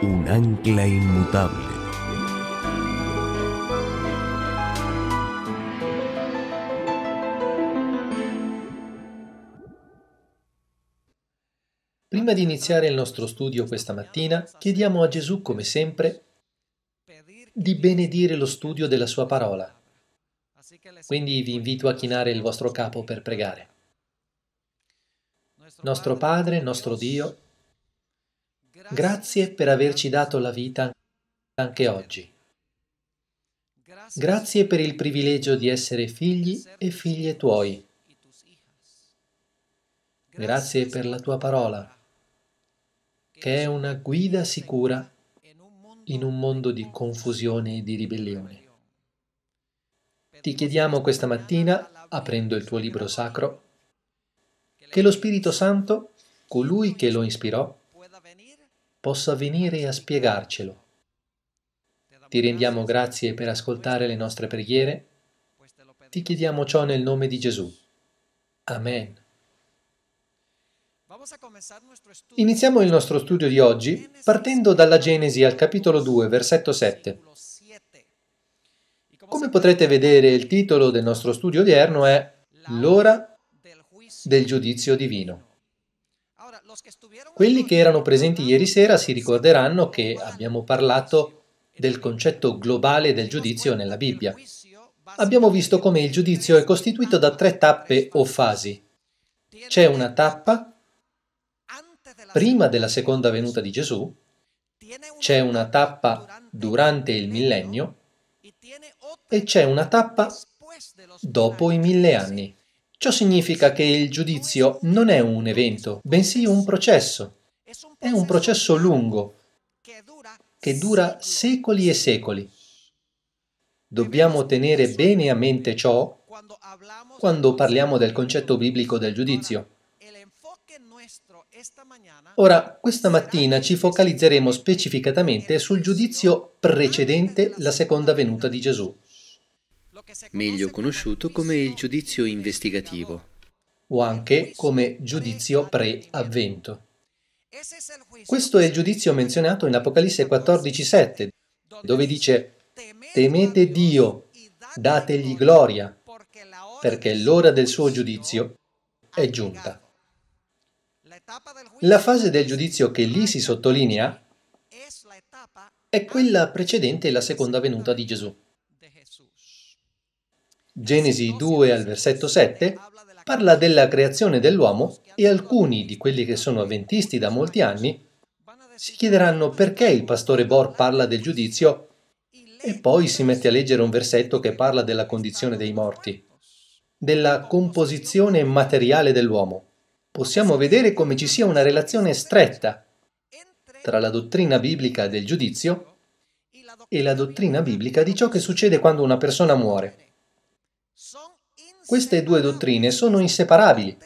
un ancla inmutable. Prima di iniziare il nostro studio questa mattina, chiediamo a Gesù, come sempre, di benedire lo studio della sua parola. Quindi vi invito a chinare il vostro capo per pregare. Nostro Padre, nostro Dio, Grazie per averci dato la vita anche oggi. Grazie per il privilegio di essere figli e figlie tuoi. Grazie per la tua parola, che è una guida sicura in un mondo di confusione e di ribellione. Ti chiediamo questa mattina, aprendo il tuo libro sacro, che lo Spirito Santo, colui che lo ispirò, possa venire a spiegarcelo. Ti rendiamo grazie per ascoltare le nostre preghiere. Ti chiediamo ciò nel nome di Gesù. Amen. Iniziamo il nostro studio di oggi partendo dalla Genesi al capitolo 2, versetto 7. Come potrete vedere, il titolo del nostro studio odierno è L'ora del giudizio divino. Quelli che erano presenti ieri sera si ricorderanno che abbiamo parlato del concetto globale del giudizio nella Bibbia. Abbiamo visto come il giudizio è costituito da tre tappe o fasi. C'è una tappa prima della seconda venuta di Gesù, c'è una tappa durante il millennio e c'è una tappa dopo i mille anni. Ciò significa che il giudizio non è un evento, bensì un processo. È un processo lungo, che dura secoli e secoli. Dobbiamo tenere bene a mente ciò quando parliamo del concetto biblico del giudizio. Ora, questa mattina ci focalizzeremo specificatamente sul giudizio precedente la seconda venuta di Gesù meglio conosciuto come il giudizio investigativo o anche come giudizio pre-avvento. Questo è il giudizio menzionato in Apocalisse 14:7, dove dice temete Dio, dategli gloria, perché l'ora del suo giudizio è giunta. La fase del giudizio che lì si sottolinea è quella precedente la seconda venuta di Gesù. Genesi 2 al versetto 7 parla della creazione dell'uomo e alcuni di quelli che sono avventisti da molti anni si chiederanno perché il pastore Bohr parla del giudizio e poi si mette a leggere un versetto che parla della condizione dei morti, della composizione materiale dell'uomo. Possiamo vedere come ci sia una relazione stretta tra la dottrina biblica del giudizio e la dottrina biblica di ciò che succede quando una persona muore. Queste due dottrine sono inseparabili,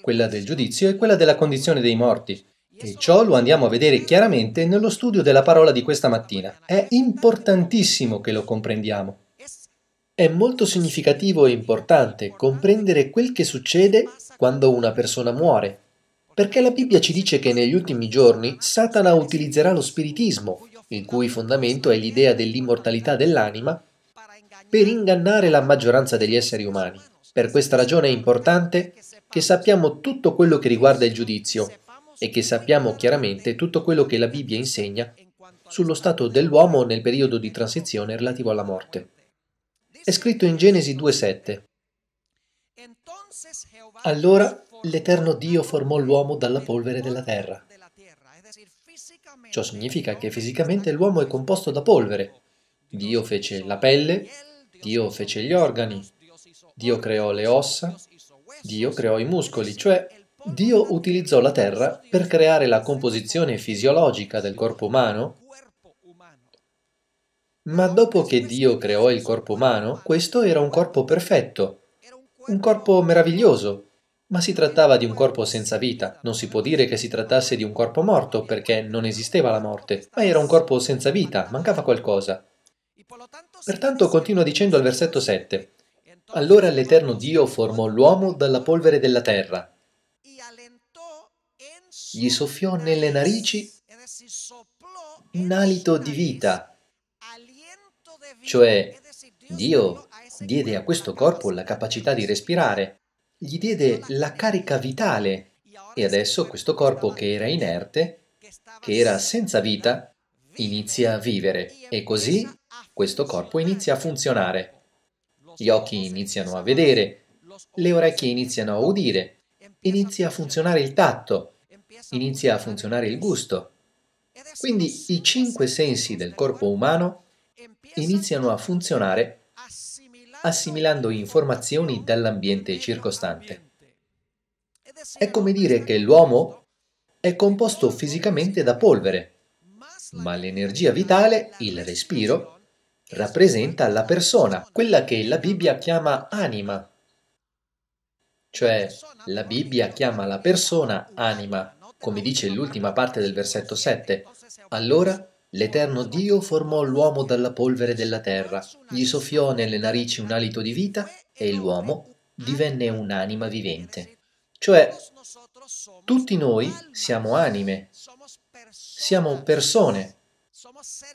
quella del giudizio e quella della condizione dei morti. E ciò lo andiamo a vedere chiaramente nello studio della parola di questa mattina. È importantissimo che lo comprendiamo. È molto significativo e importante comprendere quel che succede quando una persona muore, perché la Bibbia ci dice che negli ultimi giorni Satana utilizzerà lo spiritismo, il cui fondamento è l'idea dell'immortalità dell'anima, per ingannare la maggioranza degli esseri umani. Per questa ragione è importante che sappiamo tutto quello che riguarda il giudizio e che sappiamo chiaramente tutto quello che la Bibbia insegna sullo stato dell'uomo nel periodo di transizione relativo alla morte. È scritto in Genesi 2.7. Allora l'Eterno Dio formò l'uomo dalla polvere della terra. Ciò significa che fisicamente l'uomo è composto da polvere. Dio fece la pelle, Dio fece gli organi, Dio creò le ossa, Dio creò i muscoli, cioè Dio utilizzò la terra per creare la composizione fisiologica del corpo umano, ma dopo che Dio creò il corpo umano, questo era un corpo perfetto, un corpo meraviglioso, ma si trattava di un corpo senza vita. Non si può dire che si trattasse di un corpo morto perché non esisteva la morte, ma era un corpo senza vita, mancava qualcosa. Pertanto continua dicendo al versetto 7, Allora l'Eterno Dio formò l'uomo dalla polvere della terra, gli soffiò nelle narici un alito di vita, cioè Dio diede a questo corpo la capacità di respirare, gli diede la carica vitale e adesso questo corpo che era inerte, che era senza vita, inizia a vivere e così questo corpo inizia a funzionare. Gli occhi iniziano a vedere, le orecchie iniziano a udire, inizia a funzionare il tatto, inizia a funzionare il gusto. Quindi i cinque sensi del corpo umano iniziano a funzionare assimilando informazioni dall'ambiente circostante. È come dire che l'uomo è composto fisicamente da polvere, ma l'energia vitale, il respiro, rappresenta la persona, quella che la Bibbia chiama anima. Cioè, la Bibbia chiama la persona anima, come dice l'ultima parte del versetto 7. Allora l'Eterno Dio formò l'uomo dalla polvere della terra, gli soffiò nelle narici un alito di vita e l'uomo divenne un'anima vivente. Cioè, tutti noi siamo anime, siamo persone,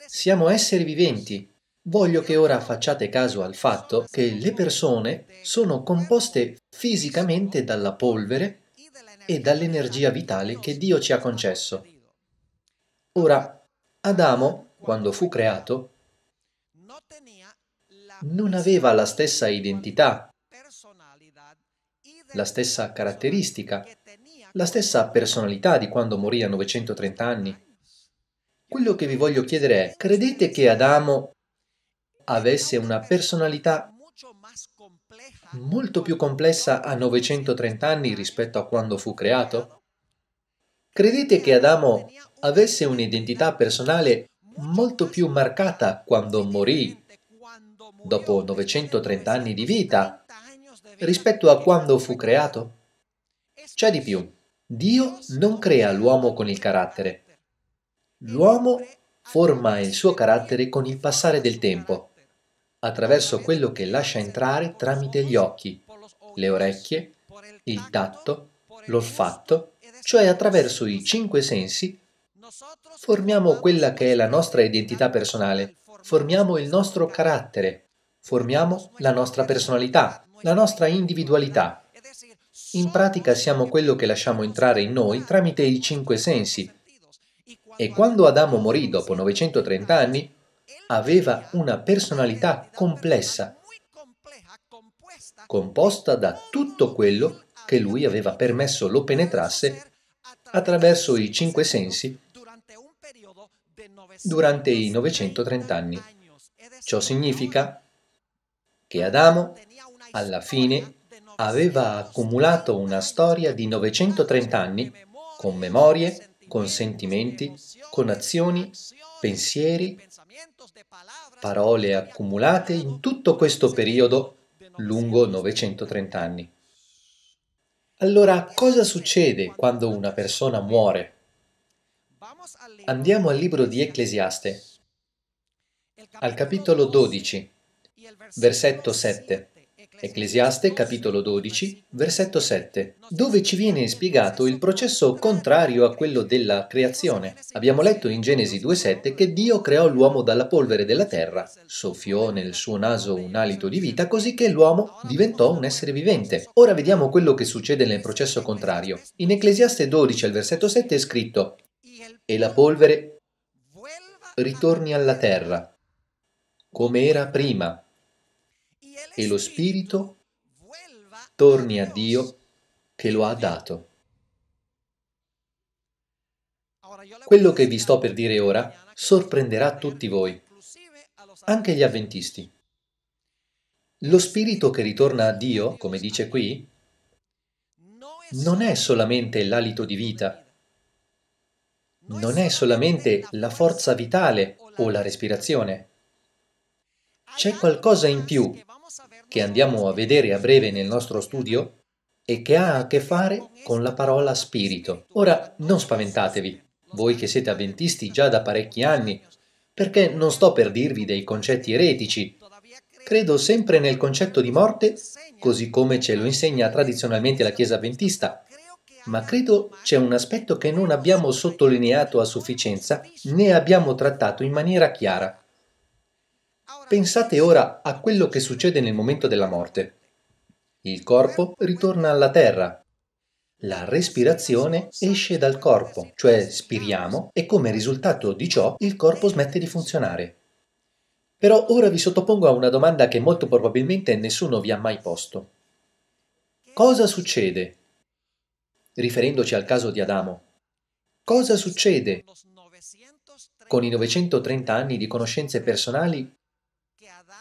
siamo esseri viventi, voglio che ora facciate caso al fatto che le persone sono composte fisicamente dalla polvere e dall'energia vitale che Dio ci ha concesso. Ora, Adamo, quando fu creato, non aveva la stessa identità, la stessa caratteristica, la stessa personalità di quando morì a 930 anni. Quello che vi voglio chiedere è, credete che Adamo avesse una personalità molto più complessa a 930 anni rispetto a quando fu creato? Credete che Adamo avesse un'identità personale molto più marcata quando morì, dopo 930 anni di vita, rispetto a quando fu creato? C'è di più. Dio non crea l'uomo con il carattere. L'uomo forma il suo carattere con il passare del tempo attraverso quello che lascia entrare tramite gli occhi, le orecchie, il tatto, l'olfatto, cioè attraverso i cinque sensi, formiamo quella che è la nostra identità personale, formiamo il nostro carattere, formiamo la nostra personalità, la nostra individualità. In pratica siamo quello che lasciamo entrare in noi tramite i cinque sensi. E quando Adamo morì dopo 930 anni, aveva una personalità complessa, composta da tutto quello che lui aveva permesso lo penetrasse attraverso i cinque sensi durante i 930 anni. Ciò significa che Adamo, alla fine, aveva accumulato una storia di 930 anni con memorie, con sentimenti, con azioni, pensieri, parole accumulate in tutto questo periodo lungo 930 anni. Allora, cosa succede quando una persona muore? Andiamo al libro di Ecclesiaste, al capitolo 12, versetto 7. Ecclesiaste capitolo 12, versetto 7, dove ci viene spiegato il processo contrario a quello della creazione. Abbiamo letto in Genesi 2,7 che Dio creò l'uomo dalla polvere della terra, soffiò nel suo naso un alito di vita così che l'uomo diventò un essere vivente. Ora vediamo quello che succede nel processo contrario. In Ecclesiaste 12 al versetto 7 è scritto E la polvere ritorni alla terra, come era prima e lo spirito torni a Dio che lo ha dato. Quello che vi sto per dire ora sorprenderà tutti voi, anche gli avventisti. Lo spirito che ritorna a Dio, come dice qui, non è solamente l'alito di vita, non è solamente la forza vitale o la respirazione. C'è qualcosa in più che andiamo a vedere a breve nel nostro studio e che ha a che fare con la parola spirito. Ora, non spaventatevi, voi che siete avventisti già da parecchi anni, perché non sto per dirvi dei concetti eretici. Credo sempre nel concetto di morte, così come ce lo insegna tradizionalmente la Chiesa avventista, ma credo c'è un aspetto che non abbiamo sottolineato a sufficienza né abbiamo trattato in maniera chiara. Pensate ora a quello che succede nel momento della morte. Il corpo ritorna alla terra. La respirazione esce dal corpo, cioè spiriamo e come risultato di ciò il corpo smette di funzionare. Però ora vi sottopongo a una domanda che molto probabilmente nessuno vi ha mai posto. Cosa succede? Riferendoci al caso di Adamo. Cosa succede con i 930 anni di conoscenze personali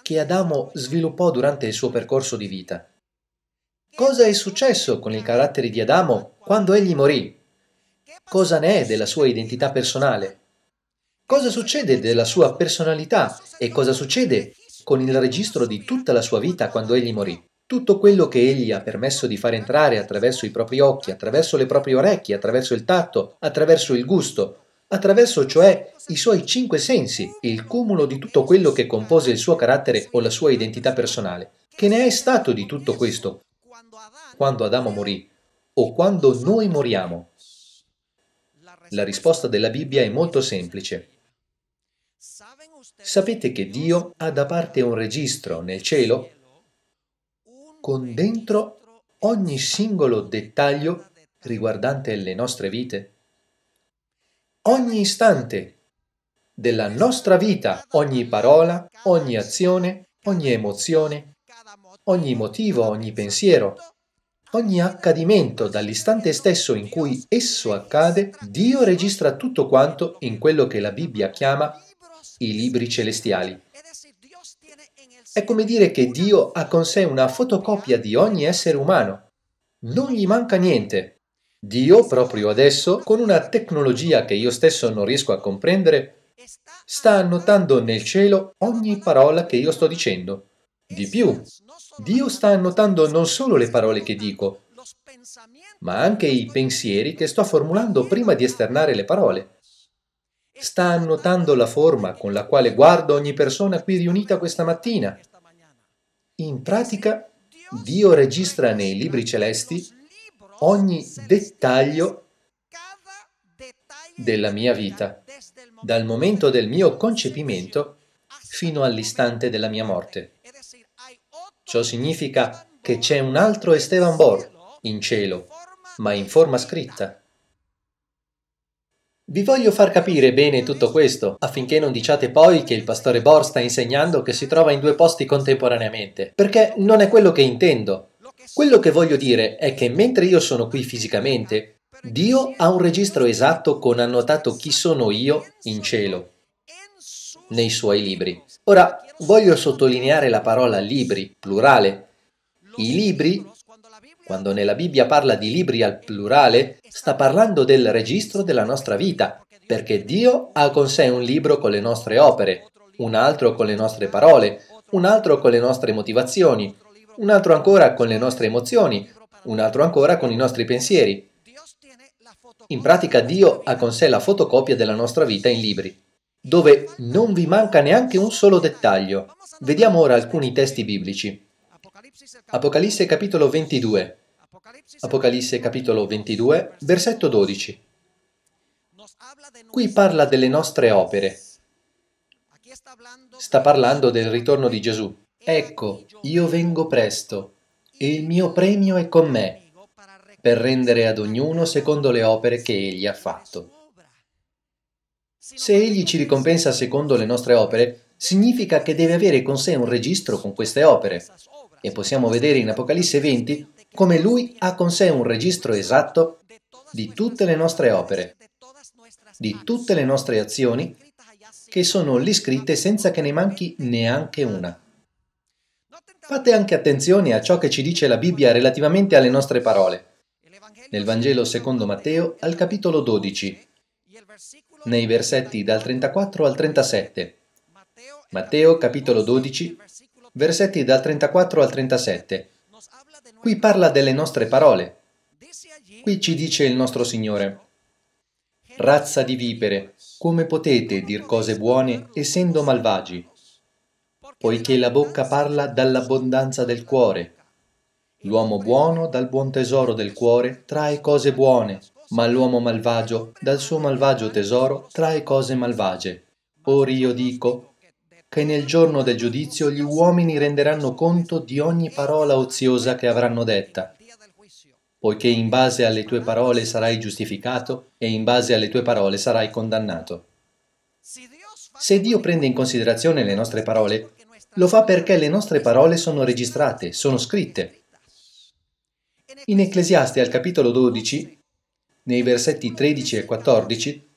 che Adamo sviluppò durante il suo percorso di vita. Cosa è successo con il carattere di Adamo quando egli morì? Cosa ne è della sua identità personale? Cosa succede della sua personalità e cosa succede con il registro di tutta la sua vita quando egli morì? Tutto quello che egli ha permesso di far entrare attraverso i propri occhi, attraverso le proprie orecchie, attraverso il tatto, attraverso il gusto, attraverso cioè i suoi cinque sensi, il cumulo di tutto quello che compose il suo carattere o la sua identità personale. Che ne è stato di tutto questo quando Adamo morì o quando noi moriamo? La risposta della Bibbia è molto semplice. Sapete che Dio ha da parte un registro nel cielo con dentro ogni singolo dettaglio riguardante le nostre vite? ogni istante della nostra vita, ogni parola, ogni azione, ogni emozione, ogni motivo, ogni pensiero, ogni accadimento dall'istante stesso in cui esso accade, Dio registra tutto quanto in quello che la Bibbia chiama i libri celestiali. È come dire che Dio ha con sé una fotocopia di ogni essere umano. Non gli manca niente. Dio proprio adesso, con una tecnologia che io stesso non riesco a comprendere, sta annotando nel cielo ogni parola che io sto dicendo. Di più, Dio sta annotando non solo le parole che dico, ma anche i pensieri che sto formulando prima di esternare le parole. Sta annotando la forma con la quale guardo ogni persona qui riunita questa mattina. In pratica, Dio registra nei libri celesti ogni dettaglio della mia vita, dal momento del mio concepimento fino all'istante della mia morte. Ciò significa che c'è un altro Esteban Bor in cielo, ma in forma scritta. Vi voglio far capire bene tutto questo, affinché non diciate poi che il pastore Bor sta insegnando che si trova in due posti contemporaneamente, perché non è quello che intendo. Quello che voglio dire è che mentre io sono qui fisicamente, Dio ha un registro esatto con annotato chi sono io in cielo, nei suoi libri. Ora, voglio sottolineare la parola libri, plurale. I libri, quando nella Bibbia parla di libri al plurale, sta parlando del registro della nostra vita, perché Dio ha con sé un libro con le nostre opere, un altro con le nostre parole, un altro con le nostre motivazioni, un altro ancora con le nostre emozioni, un altro ancora con i nostri pensieri. In pratica Dio ha con sé la fotocopia della nostra vita in libri, dove non vi manca neanche un solo dettaglio. Vediamo ora alcuni testi biblici. Apocalisse capitolo 22. Apocalisse capitolo 22, versetto 12. Qui parla delle nostre opere. Sta parlando del ritorno di Gesù. Ecco, io vengo presto e il mio premio è con me, per rendere ad ognuno secondo le opere che egli ha fatto. Se egli ci ricompensa secondo le nostre opere, significa che deve avere con sé un registro con queste opere. E possiamo vedere in Apocalisse 20 come lui ha con sé un registro esatto di tutte le nostre opere, di tutte le nostre azioni, che sono lì scritte senza che ne manchi neanche una. Fate anche attenzione a ciò che ci dice la Bibbia relativamente alle nostre parole. Nel Vangelo secondo Matteo, al capitolo 12, nei versetti dal 34 al 37. Matteo, capitolo 12, versetti dal 34 al 37. Qui parla delle nostre parole. Qui ci dice il nostro Signore. Razza di vipere, come potete dir cose buone essendo malvagi? poiché la bocca parla dall'abbondanza del cuore. L'uomo buono dal buon tesoro del cuore trae cose buone, ma l'uomo malvagio dal suo malvagio tesoro trae cose malvagie. Ora io dico che nel giorno del giudizio gli uomini renderanno conto di ogni parola oziosa che avranno detta, poiché in base alle tue parole sarai giustificato e in base alle tue parole sarai condannato. Se Dio prende in considerazione le nostre parole, lo fa perché le nostre parole sono registrate, sono scritte. In Ecclesiaste al capitolo 12, nei versetti 13 e 14,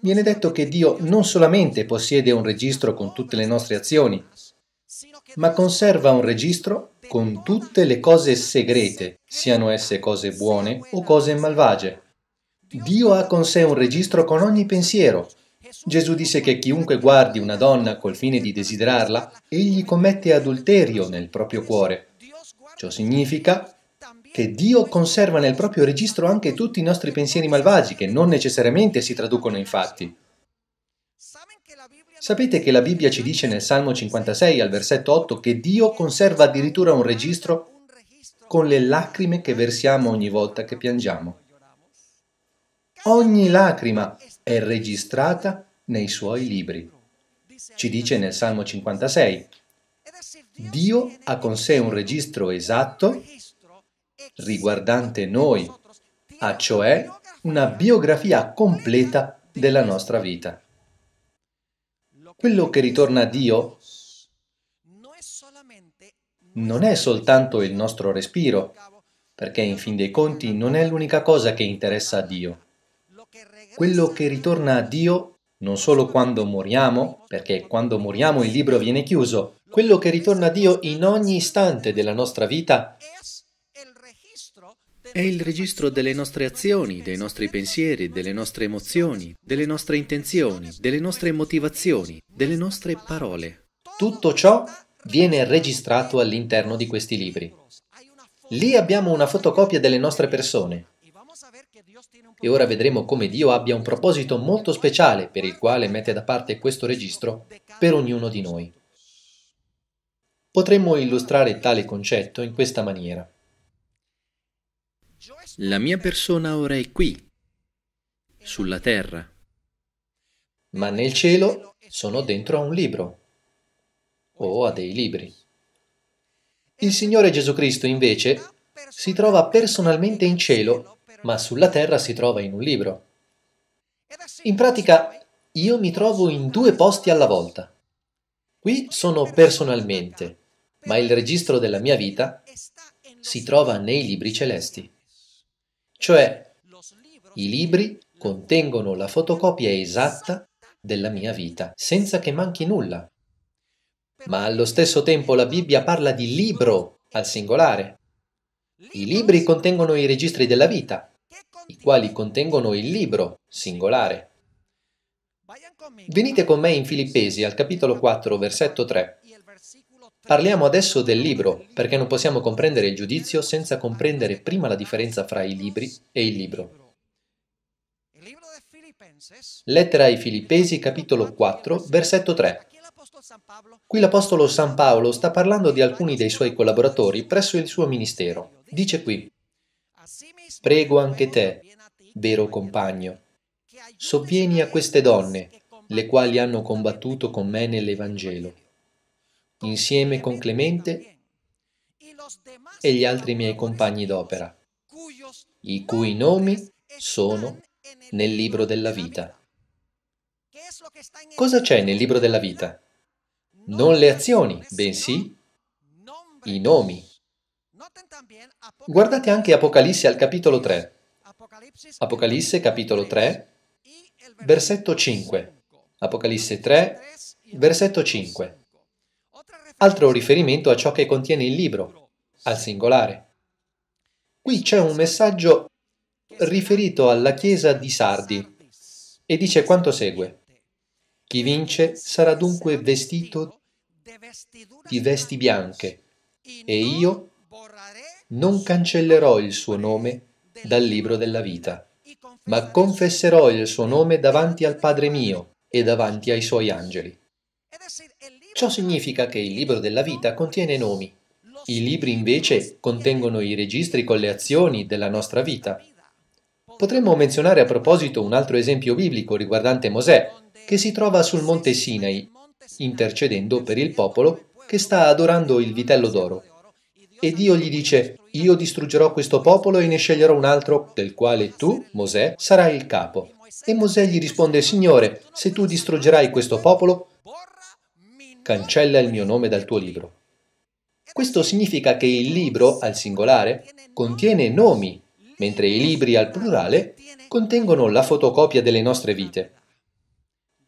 viene detto che Dio non solamente possiede un registro con tutte le nostre azioni, ma conserva un registro con tutte le cose segrete, siano esse cose buone o cose malvagie. Dio ha con sé un registro con ogni pensiero, Gesù disse che chiunque guardi una donna col fine di desiderarla, egli commette adulterio nel proprio cuore. Ciò significa che Dio conserva nel proprio registro anche tutti i nostri pensieri malvagi, che non necessariamente si traducono in fatti. Sapete che la Bibbia ci dice nel Salmo 56 al versetto 8 che Dio conserva addirittura un registro con le lacrime che versiamo ogni volta che piangiamo. Ogni lacrima è registrata nei suoi libri. Ci dice nel Salmo 56, Dio ha con sé un registro esatto riguardante noi, ha cioè una biografia completa della nostra vita. Quello che ritorna a Dio non è soltanto il nostro respiro, perché in fin dei conti non è l'unica cosa che interessa a Dio quello che ritorna a Dio non solo quando moriamo, perché quando moriamo il libro viene chiuso, quello che ritorna a Dio in ogni istante della nostra vita è il registro delle nostre azioni, dei nostri pensieri, delle nostre emozioni, delle nostre intenzioni, delle nostre motivazioni, delle nostre parole. Tutto ciò viene registrato all'interno di questi libri. Lì abbiamo una fotocopia delle nostre persone, e ora vedremo come Dio abbia un proposito molto speciale per il quale mette da parte questo registro per ognuno di noi. Potremmo illustrare tale concetto in questa maniera. La mia persona ora è qui, sulla terra. Ma nel cielo sono dentro a un libro o a dei libri. Il Signore Gesù Cristo invece si trova personalmente in cielo ma sulla Terra si trova in un libro. In pratica, io mi trovo in due posti alla volta. Qui sono personalmente, ma il registro della mia vita si trova nei libri celesti. Cioè, i libri contengono la fotocopia esatta della mia vita, senza che manchi nulla. Ma allo stesso tempo la Bibbia parla di libro al singolare, i libri contengono i registri della vita, i quali contengono il libro, singolare. Venite con me in Filippesi al capitolo 4, versetto 3. Parliamo adesso del libro, perché non possiamo comprendere il giudizio senza comprendere prima la differenza fra i libri e il libro. Lettera ai Filippesi, capitolo 4, versetto 3. Qui l'Apostolo San Paolo sta parlando di alcuni dei suoi collaboratori presso il suo ministero. Dice qui, prego anche te, vero compagno, sovvieni a queste donne, le quali hanno combattuto con me nell'Evangelo, insieme con Clemente e gli altri miei compagni d'opera, i cui nomi sono nel libro della vita. Cosa c'è nel libro della vita? Non le azioni, bensì i nomi. Guardate anche Apocalisse al capitolo 3. Apocalisse capitolo 3, versetto 5. Apocalisse 3, versetto 5. Altro riferimento a ciò che contiene il libro, al singolare. Qui c'è un messaggio riferito alla chiesa di Sardi e dice quanto segue. Chi vince sarà dunque vestito di vesti bianche e io non cancellerò il suo nome dal libro della vita, ma confesserò il suo nome davanti al Padre mio e davanti ai suoi angeli. Ciò significa che il libro della vita contiene nomi. I libri invece contengono i registri con le azioni della nostra vita. Potremmo menzionare a proposito un altro esempio biblico riguardante Mosè, che si trova sul monte Sinai, intercedendo per il popolo che sta adorando il vitello d'oro. E Dio gli dice, io distruggerò questo popolo e ne sceglierò un altro, del quale tu, Mosè, sarai il capo. E Mosè gli risponde, Signore, se tu distruggerai questo popolo, cancella il mio nome dal tuo libro. Questo significa che il libro, al singolare, contiene nomi, mentre i libri, al plurale, contengono la fotocopia delle nostre vite.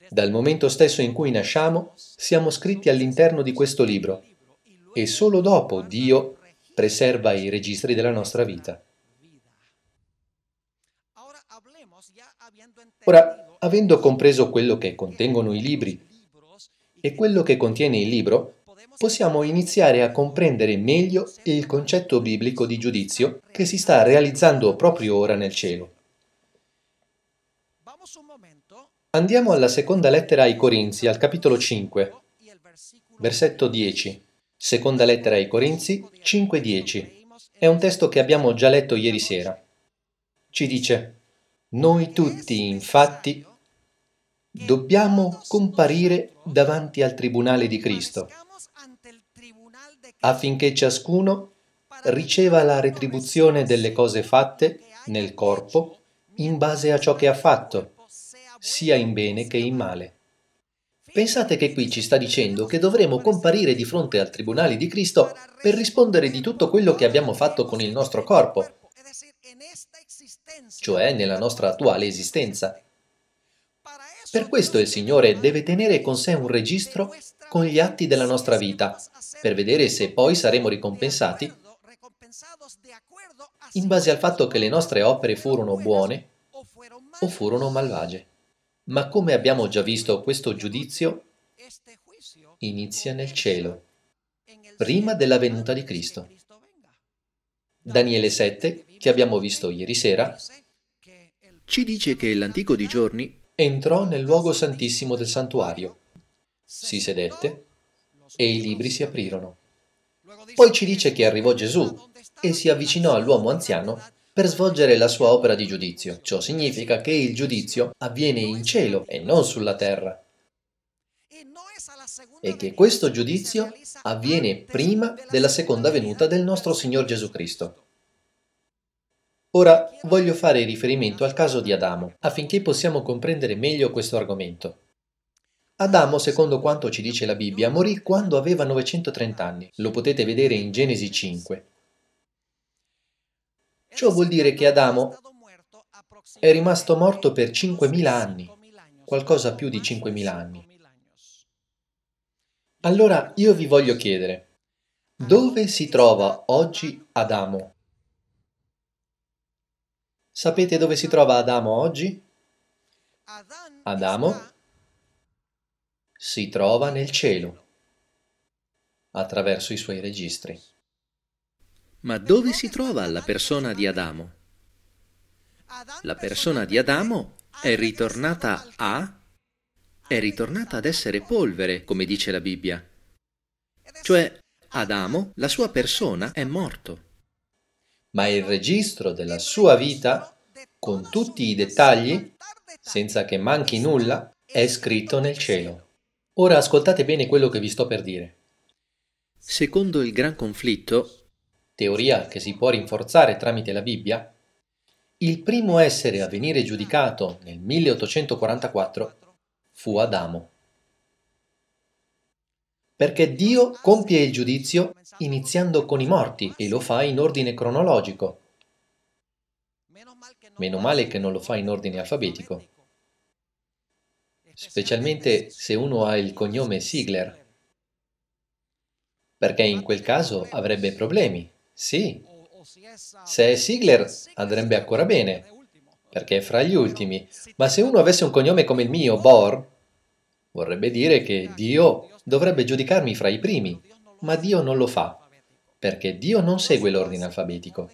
Dal momento stesso in cui nasciamo, siamo scritti all'interno di questo libro e solo dopo Dio preserva i registri della nostra vita. Ora, avendo compreso quello che contengono i libri e quello che contiene il libro, possiamo iniziare a comprendere meglio il concetto biblico di giudizio che si sta realizzando proprio ora nel cielo. Andiamo alla seconda lettera ai Corinzi, al capitolo 5, versetto 10. Seconda lettera ai Corinzi 5.10. È un testo che abbiamo già letto ieri sera. Ci dice, noi tutti infatti dobbiamo comparire davanti al Tribunale di Cristo affinché ciascuno riceva la retribuzione delle cose fatte nel corpo in base a ciò che ha fatto, sia in bene che in male. Pensate che qui ci sta dicendo che dovremo comparire di fronte al Tribunale di Cristo per rispondere di tutto quello che abbiamo fatto con il nostro corpo, cioè nella nostra attuale esistenza. Per questo il Signore deve tenere con sé un registro con gli atti della nostra vita, per vedere se poi saremo ricompensati in base al fatto che le nostre opere furono buone o furono malvagie. Ma come abbiamo già visto, questo giudizio inizia nel cielo, prima della venuta di Cristo. Daniele 7, che abbiamo visto ieri sera, ci dice che l'antico di giorni entrò nel luogo santissimo del santuario, si sedette e i libri si aprirono. Poi ci dice che arrivò Gesù e si avvicinò all'uomo anziano per svolgere la sua opera di giudizio. Ciò significa che il giudizio avviene in cielo e non sulla terra e che questo giudizio avviene prima della seconda venuta del nostro Signor Gesù Cristo. Ora voglio fare riferimento al caso di Adamo, affinché possiamo comprendere meglio questo argomento. Adamo, secondo quanto ci dice la Bibbia, morì quando aveva 930 anni. Lo potete vedere in Genesi 5. Ciò vuol dire che Adamo è rimasto morto per 5.000 anni, qualcosa più di 5.000 anni. Allora io vi voglio chiedere, dove si trova oggi Adamo? Sapete dove si trova Adamo oggi? Adamo si trova nel cielo, attraverso i suoi registri. Ma dove si trova la persona di Adamo? La persona di Adamo è ritornata a... è ritornata ad essere polvere, come dice la Bibbia. Cioè, Adamo, la sua persona, è morto. Ma il registro della sua vita, con tutti i dettagli, senza che manchi nulla, è scritto nel cielo. Ora ascoltate bene quello che vi sto per dire. Secondo il gran conflitto, teoria che si può rinforzare tramite la Bibbia, il primo essere a venire giudicato nel 1844 fu Adamo. Perché Dio compie il giudizio iniziando con i morti e lo fa in ordine cronologico. Meno male che non lo fa in ordine alfabetico. Specialmente se uno ha il cognome Sigler, perché in quel caso avrebbe problemi sì, se è Sigler andrebbe ancora bene, perché è fra gli ultimi, ma se uno avesse un cognome come il mio, Bor, vorrebbe dire che Dio dovrebbe giudicarmi fra i primi, ma Dio non lo fa, perché Dio non segue l'ordine alfabetico.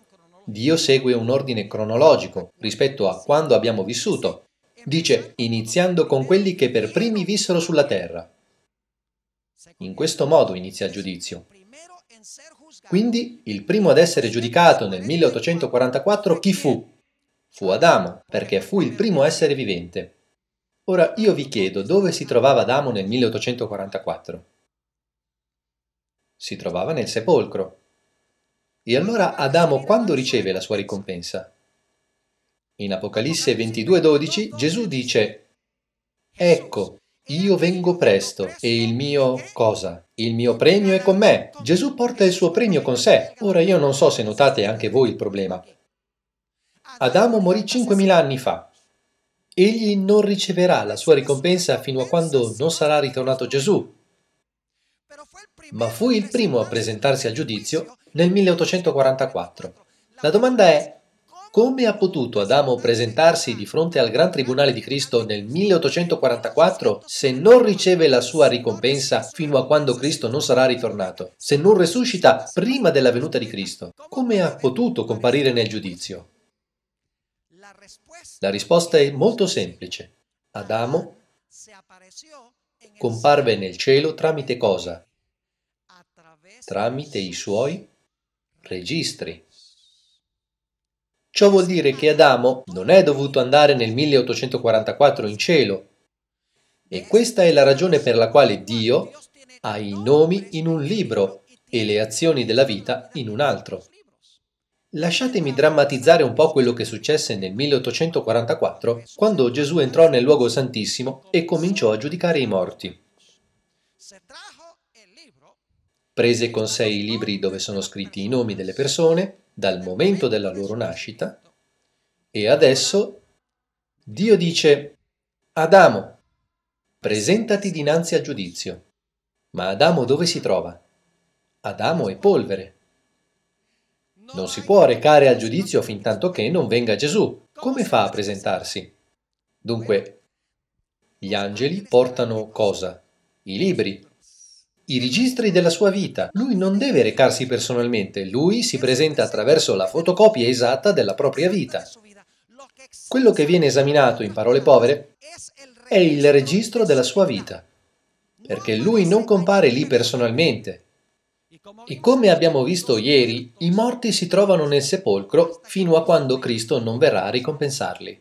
Dio segue un ordine cronologico rispetto a quando abbiamo vissuto. Dice, iniziando con quelli che per primi vissero sulla terra. In questo modo inizia il giudizio. Quindi il primo ad essere giudicato nel 1844 chi fu? Fu Adamo, perché fu il primo essere vivente. Ora io vi chiedo dove si trovava Adamo nel 1844? Si trovava nel sepolcro. E allora Adamo quando riceve la sua ricompensa? In Apocalisse 22:12 Gesù dice, Ecco, io vengo presto e il mio cosa? Il mio premio è con me. Gesù porta il suo premio con sé. Ora io non so se notate anche voi il problema. Adamo morì 5.000 anni fa. Egli non riceverà la sua ricompensa fino a quando non sarà ritornato Gesù. Ma fu il primo a presentarsi al giudizio nel 1844. La domanda è, come ha potuto Adamo presentarsi di fronte al Gran Tribunale di Cristo nel 1844 se non riceve la sua ricompensa fino a quando Cristo non sarà ritornato? Se non resuscita prima della venuta di Cristo? Come ha potuto comparire nel giudizio? La risposta è molto semplice. Adamo comparve nel cielo tramite cosa? Tramite i suoi registri. Ciò vuol dire che Adamo non è dovuto andare nel 1844 in cielo. E questa è la ragione per la quale Dio ha i nomi in un libro e le azioni della vita in un altro. Lasciatemi drammatizzare un po' quello che successe nel 1844 quando Gesù entrò nel luogo santissimo e cominciò a giudicare i morti. Prese con sé i libri dove sono scritti i nomi delle persone, dal momento della loro nascita e adesso Dio dice Adamo, presentati dinanzi a giudizio. Ma Adamo dove si trova? Adamo è polvere. Non si può recare al giudizio fin tanto che non venga Gesù. Come fa a presentarsi? Dunque, gli angeli portano cosa? I libri, i registri della sua vita. Lui non deve recarsi personalmente, lui si presenta attraverso la fotocopia esatta della propria vita. Quello che viene esaminato, in parole povere, è il registro della sua vita, perché lui non compare lì personalmente. E come abbiamo visto ieri, i morti si trovano nel sepolcro fino a quando Cristo non verrà a ricompensarli.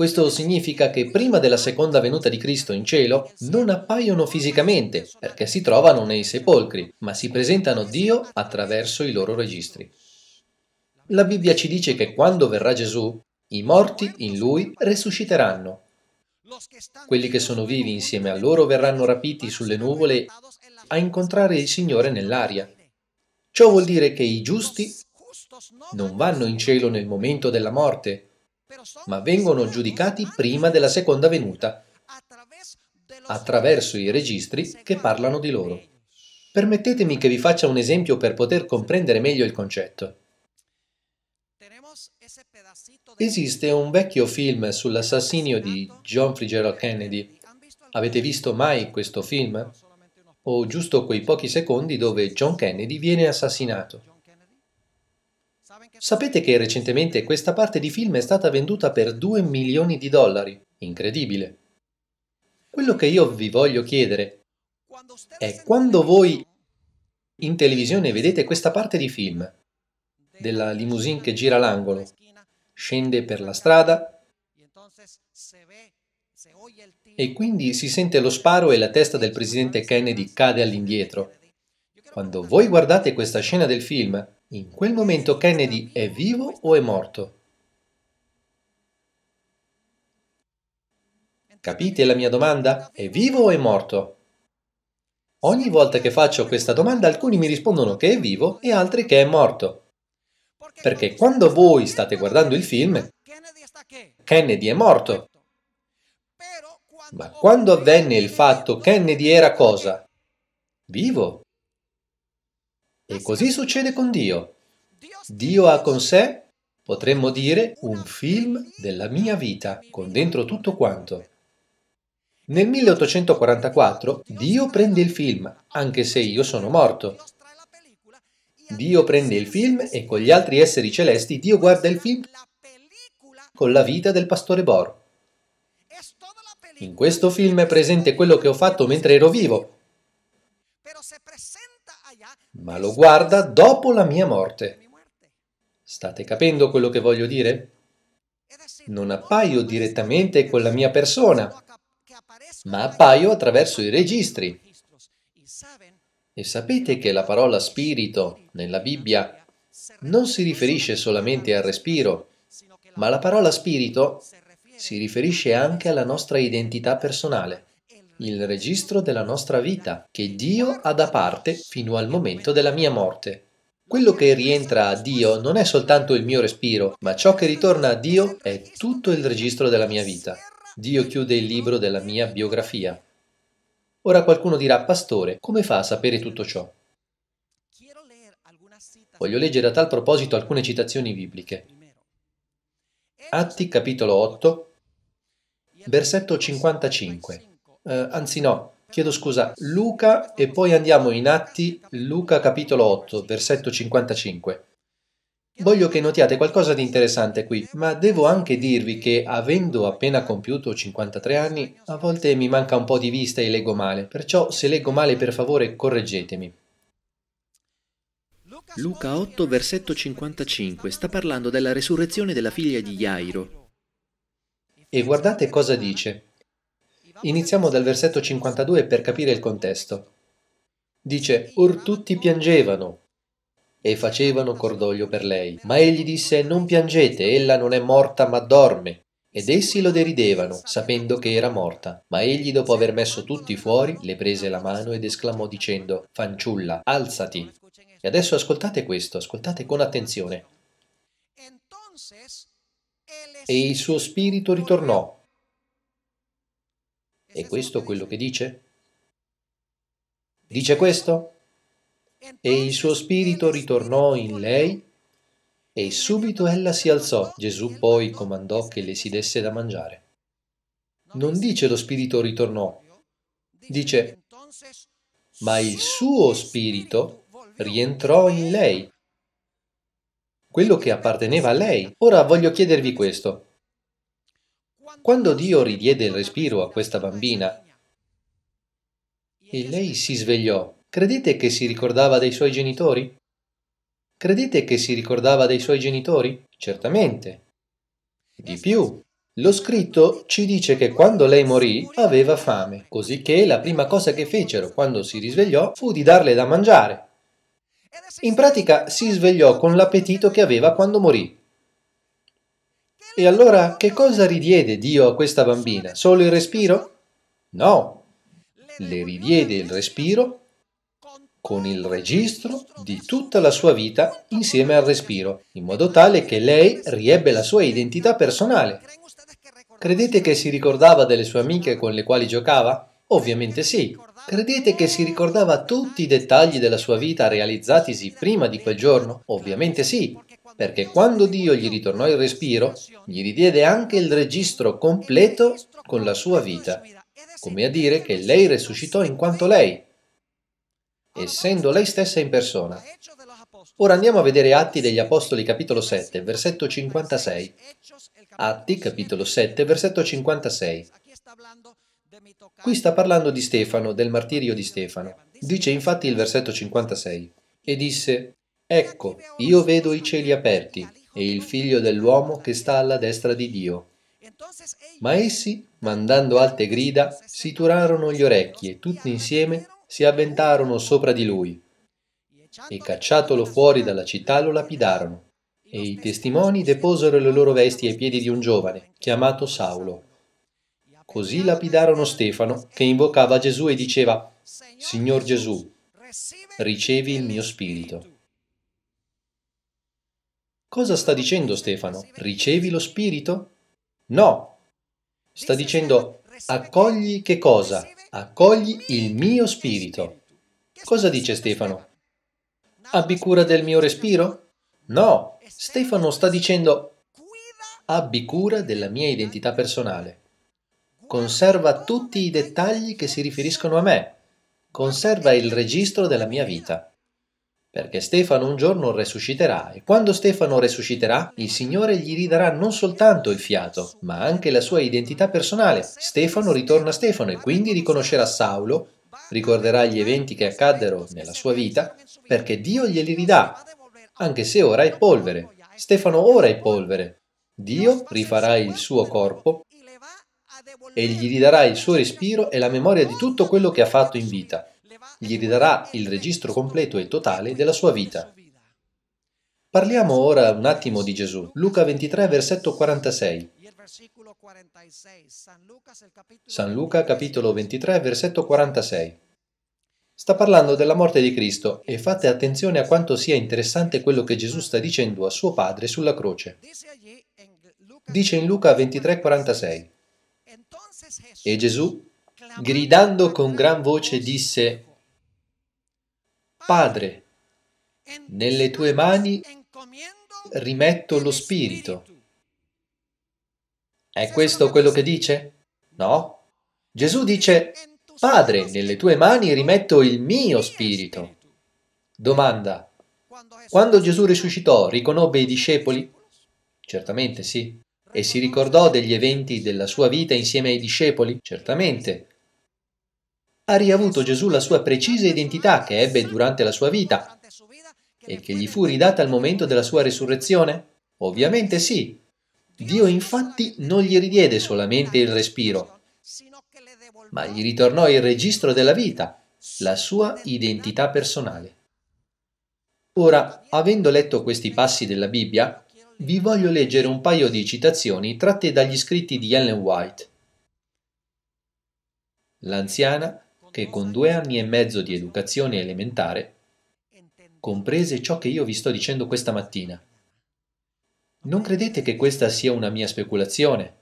Questo significa che prima della seconda venuta di Cristo in cielo non appaiono fisicamente perché si trovano nei sepolcri, ma si presentano Dio attraverso i loro registri. La Bibbia ci dice che quando verrà Gesù, i morti in lui resusciteranno. Quelli che sono vivi insieme a loro verranno rapiti sulle nuvole a incontrare il Signore nell'aria. Ciò vuol dire che i giusti non vanno in cielo nel momento della morte, ma vengono giudicati prima della seconda venuta attraverso i registri che parlano di loro. Permettetemi che vi faccia un esempio per poter comprendere meglio il concetto. Esiste un vecchio film sull'assassinio di John Fitzgerald Kennedy. Avete visto mai questo film? O giusto quei pochi secondi dove John Kennedy viene assassinato. Sapete che recentemente questa parte di film è stata venduta per 2 milioni di dollari? Incredibile. Quello che io vi voglio chiedere è quando voi in televisione vedete questa parte di film, della limousine che gira l'angolo, scende per la strada e quindi si sente lo sparo e la testa del presidente Kennedy cade all'indietro. Quando voi guardate questa scena del film, in quel momento Kennedy è vivo o è morto? Capite la mia domanda? È vivo o è morto? Ogni volta che faccio questa domanda alcuni mi rispondono che è vivo e altri che è morto. Perché quando voi state guardando il film, Kennedy è morto. Ma quando avvenne il fatto, Kennedy era cosa? Vivo. E così succede con Dio. Dio ha con sé, potremmo dire, un film della mia vita, con dentro tutto quanto. Nel 1844 Dio prende il film, anche se io sono morto. Dio prende il film e con gli altri esseri celesti Dio guarda il film con la vita del pastore Bor. In questo film è presente quello che ho fatto mentre ero vivo, ma lo guarda dopo la mia morte. State capendo quello che voglio dire? Non appaio direttamente con la mia persona, ma appaio attraverso i registri. E sapete che la parola spirito nella Bibbia non si riferisce solamente al respiro, ma la parola spirito si riferisce anche alla nostra identità personale il registro della nostra vita che Dio ha da parte fino al momento della mia morte. Quello che rientra a Dio non è soltanto il mio respiro, ma ciò che ritorna a Dio è tutto il registro della mia vita. Dio chiude il libro della mia biografia. Ora qualcuno dirà, pastore, come fa a sapere tutto ciò? Voglio leggere a tal proposito alcune citazioni bibliche. Atti capitolo 8, versetto 55 eh, anzi no, chiedo scusa, Luca e poi andiamo in Atti, Luca capitolo 8, versetto 55. Voglio che notiate qualcosa di interessante qui, ma devo anche dirvi che avendo appena compiuto 53 anni, a volte mi manca un po' di vista e leggo male, perciò se leggo male per favore correggetemi. Luca 8, versetto 55 sta parlando della resurrezione della figlia di Jairo. E guardate cosa dice. Iniziamo dal versetto 52 per capire il contesto. Dice, Or tutti piangevano e facevano cordoglio per lei. Ma egli disse, Non piangete, ella non è morta ma dorme. Ed essi lo deridevano, sapendo che era morta. Ma egli, dopo aver messo tutti fuori, le prese la mano ed esclamò dicendo, Fanciulla, alzati. E adesso ascoltate questo, ascoltate con attenzione. E il suo spirito ritornò è questo quello che dice? Dice questo? E il suo spirito ritornò in lei e subito ella si alzò. Gesù poi comandò che le si desse da mangiare. Non dice lo spirito ritornò, dice ma il suo spirito rientrò in lei, quello che apparteneva a lei. Ora voglio chiedervi questo. Quando Dio ridiede il respiro a questa bambina e lei si svegliò, credete che si ricordava dei suoi genitori? Credete che si ricordava dei suoi genitori? Certamente. Di più, lo scritto ci dice che quando lei morì aveva fame, così che la prima cosa che fecero quando si risvegliò fu di darle da mangiare. In pratica si svegliò con l'appetito che aveva quando morì. E allora che cosa ridiede Dio a questa bambina? Solo il respiro? No, le ridiede il respiro con il registro di tutta la sua vita insieme al respiro, in modo tale che lei riebbe la sua identità personale. Credete che si ricordava delle sue amiche con le quali giocava? Ovviamente sì, Credete che si ricordava tutti i dettagli della sua vita realizzatisi prima di quel giorno? Ovviamente sì, perché quando Dio gli ritornò il respiro, gli ridiede anche il registro completo con la sua vita, come a dire che lei resuscitò in quanto lei, essendo lei stessa in persona. Ora andiamo a vedere Atti degli Apostoli capitolo 7, versetto 56. Atti capitolo 7, versetto 56. Qui sta parlando di Stefano, del martirio di Stefano. Dice infatti il versetto 56, e disse, Ecco, io vedo i cieli aperti e il figlio dell'uomo che sta alla destra di Dio. Ma essi, mandando alte grida, si turarono gli orecchi e tutti insieme si avventarono sopra di lui. E cacciatolo fuori dalla città lo lapidarono. E i testimoni deposero le loro vesti ai piedi di un giovane, chiamato Saulo. Così lapidarono Stefano, che invocava Gesù e diceva, Signor Gesù, ricevi il mio spirito. Cosa sta dicendo Stefano? Ricevi lo spirito? No. Sta dicendo, accogli che cosa? Accogli il mio spirito. Cosa dice Stefano? Abbi cura del mio respiro? No. Stefano sta dicendo, abbi cura della mia identità personale conserva tutti i dettagli che si riferiscono a me, conserva il registro della mia vita. Perché Stefano un giorno resusciterà e quando Stefano resusciterà il Signore gli ridarà non soltanto il fiato, ma anche la sua identità personale. Stefano ritorna a Stefano e quindi riconoscerà Saulo, ricorderà gli eventi che accaddero nella sua vita, perché Dio glieli ridà, anche se ora è polvere. Stefano ora è polvere. Dio rifarà il suo corpo e gli ridarà il suo respiro e la memoria di tutto quello che ha fatto in vita. Gli ridarà il registro completo e totale della sua vita. Parliamo ora un attimo di Gesù. Luca 23, versetto 46. San Luca, capitolo 23, versetto 46. Sta parlando della morte di Cristo e fate attenzione a quanto sia interessante quello che Gesù sta dicendo a suo Padre sulla croce. Dice in Luca 23, 46. E Gesù, gridando con gran voce, disse, Padre, nelle tue mani rimetto lo spirito. È questo quello che dice? No. Gesù dice, Padre, nelle tue mani rimetto il mio spirito. Domanda, quando Gesù risuscitò, riconobbe i discepoli? Certamente sì e si ricordò degli eventi della sua vita insieme ai discepoli? Certamente. Ha riavuto Gesù la sua precisa identità che ebbe durante la sua vita e che gli fu ridata al momento della sua resurrezione? Ovviamente sì. Dio infatti non gli ridiede solamente il respiro, ma gli ritornò il registro della vita, la sua identità personale. Ora, avendo letto questi passi della Bibbia, vi voglio leggere un paio di citazioni tratte dagli scritti di Ellen White. L'anziana, che con due anni e mezzo di educazione elementare, comprese ciò che io vi sto dicendo questa mattina. Non credete che questa sia una mia speculazione?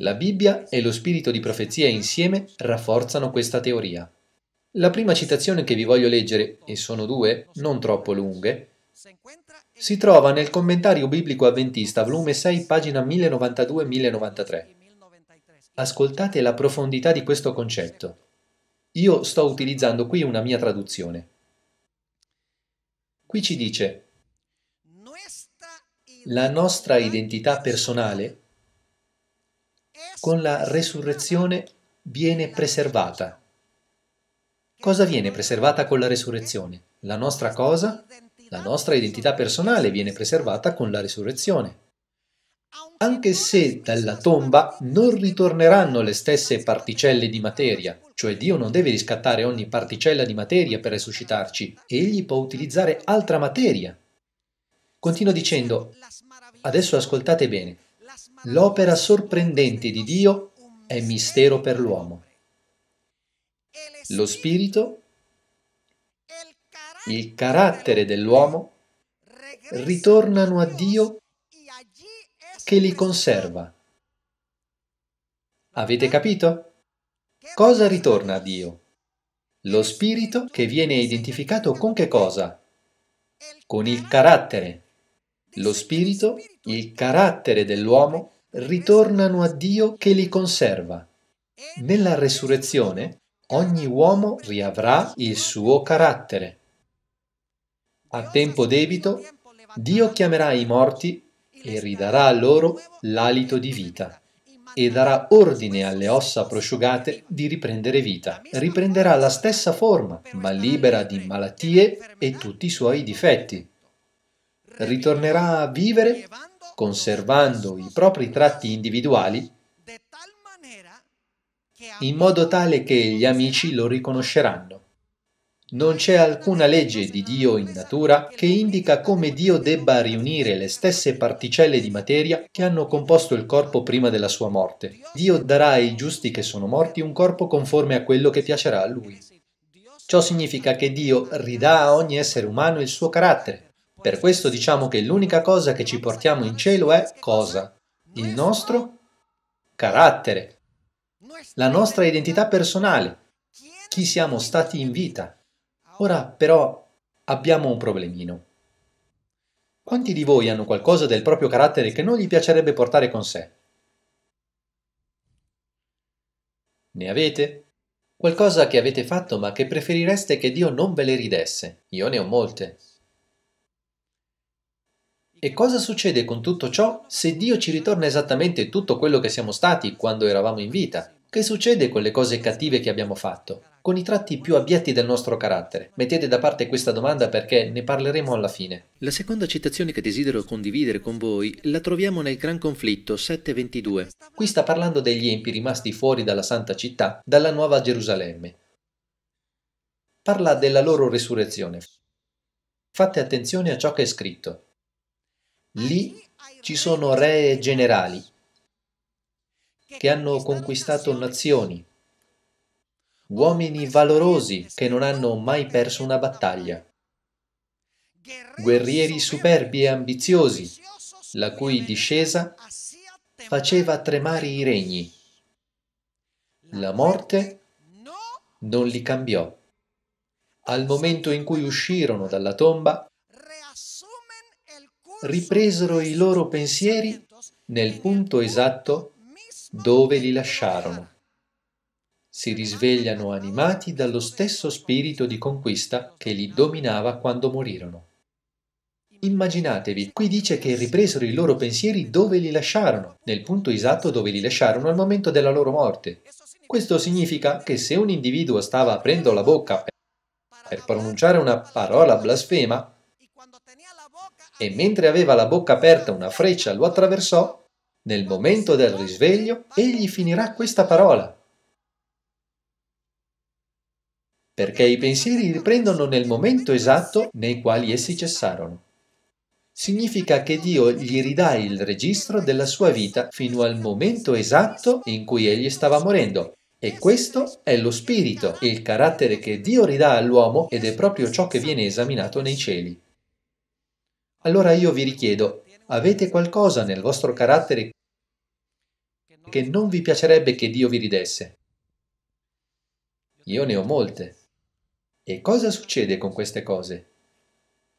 La Bibbia e lo spirito di profezia insieme rafforzano questa teoria. La prima citazione che vi voglio leggere, e sono due, non troppo lunghe, si trova nel Commentario Biblico Avventista, volume 6, pagina 1092-1093. Ascoltate la profondità di questo concetto. Io sto utilizzando qui una mia traduzione. Qui ci dice, la nostra identità personale con la resurrezione viene preservata. Cosa viene preservata con la resurrezione? La nostra cosa? La nostra identità personale viene preservata con la risurrezione. Anche se dalla tomba non ritorneranno le stesse particelle di materia, cioè Dio non deve riscattare ogni particella di materia per risuscitarci, egli può utilizzare altra materia. Continua dicendo, adesso ascoltate bene, l'opera sorprendente di Dio è mistero per l'uomo. Lo Spirito il carattere dell'uomo, ritornano a Dio che li conserva. Avete capito? Cosa ritorna a Dio? Lo spirito che viene identificato con che cosa? Con il carattere. Lo spirito, il carattere dell'uomo, ritornano a Dio che li conserva. Nella resurrezione ogni uomo riavrà il suo carattere. A tempo debito Dio chiamerà i morti e ridarà a loro l'alito di vita e darà ordine alle ossa prosciugate di riprendere vita. Riprenderà la stessa forma, ma libera di malattie e tutti i suoi difetti. Ritornerà a vivere conservando i propri tratti individuali in modo tale che gli amici lo riconosceranno. Non c'è alcuna legge di Dio in natura che indica come Dio debba riunire le stesse particelle di materia che hanno composto il corpo prima della sua morte. Dio darà ai giusti che sono morti un corpo conforme a quello che piacerà a lui. Ciò significa che Dio ridà a ogni essere umano il suo carattere. Per questo diciamo che l'unica cosa che ci portiamo in cielo è cosa? Il nostro carattere, la nostra identità personale, chi siamo stati in vita. Ora però abbiamo un problemino. Quanti di voi hanno qualcosa del proprio carattere che non gli piacerebbe portare con sé? Ne avete? Qualcosa che avete fatto ma che preferireste che Dio non ve le ridesse? Io ne ho molte. E cosa succede con tutto ciò se Dio ci ritorna esattamente tutto quello che siamo stati quando eravamo in vita? Che succede con le cose cattive che abbiamo fatto? con i tratti più abietti del nostro carattere. Mettete da parte questa domanda perché ne parleremo alla fine. La seconda citazione che desidero condividere con voi la troviamo nel Gran Conflitto 7:22. Qui sta parlando degli empi rimasti fuori dalla santa città, dalla nuova Gerusalemme. Parla della loro resurrezione. Fate attenzione a ciò che è scritto. Lì ci sono re e generali che hanno conquistato nazioni uomini valorosi che non hanno mai perso una battaglia, guerrieri superbi e ambiziosi, la cui discesa faceva tremare i regni. La morte non li cambiò. Al momento in cui uscirono dalla tomba, ripresero i loro pensieri nel punto esatto dove li lasciarono si risvegliano animati dallo stesso spirito di conquista che li dominava quando morirono. Immaginatevi, qui dice che ripresero i loro pensieri dove li lasciarono, nel punto esatto dove li lasciarono al momento della loro morte. Questo significa che se un individuo stava aprendo la bocca per pronunciare una parola blasfema e mentre aveva la bocca aperta una freccia lo attraversò, nel momento del risveglio egli finirà questa parola perché i pensieri riprendono nel momento esatto nei quali essi cessarono. Significa che Dio gli ridà il registro della sua vita fino al momento esatto in cui egli stava morendo. E questo è lo spirito, il carattere che Dio ridà all'uomo ed è proprio ciò che viene esaminato nei cieli. Allora io vi richiedo, avete qualcosa nel vostro carattere che non vi piacerebbe che Dio vi ridesse? Io ne ho molte. E cosa succede con queste cose?